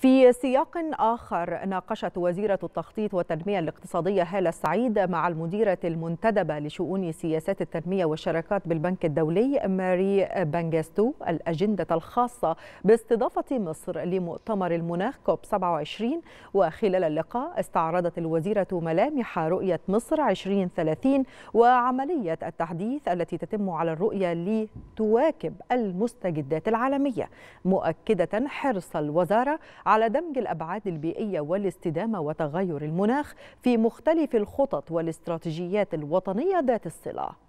في سياق آخر ناقشت وزيرة التخطيط والتنمية الاقتصادية هالة السعيد مع المديرة المنتدبة لشؤون سياسات التنمية والشراكات بالبنك الدولي ماري بانجستو الأجندة الخاصة باستضافة مصر لمؤتمر المناخ كوب 27 وخلال اللقاء استعرضت الوزيرة ملامح رؤية مصر 2030 وعملية التحديث التي تتم على الرؤية لتواكب المستجدات العالمية مؤكدة حرص الوزارة على دمج الأبعاد البيئية والاستدامة وتغير المناخ في مختلف الخطط والاستراتيجيات الوطنية ذات الصلة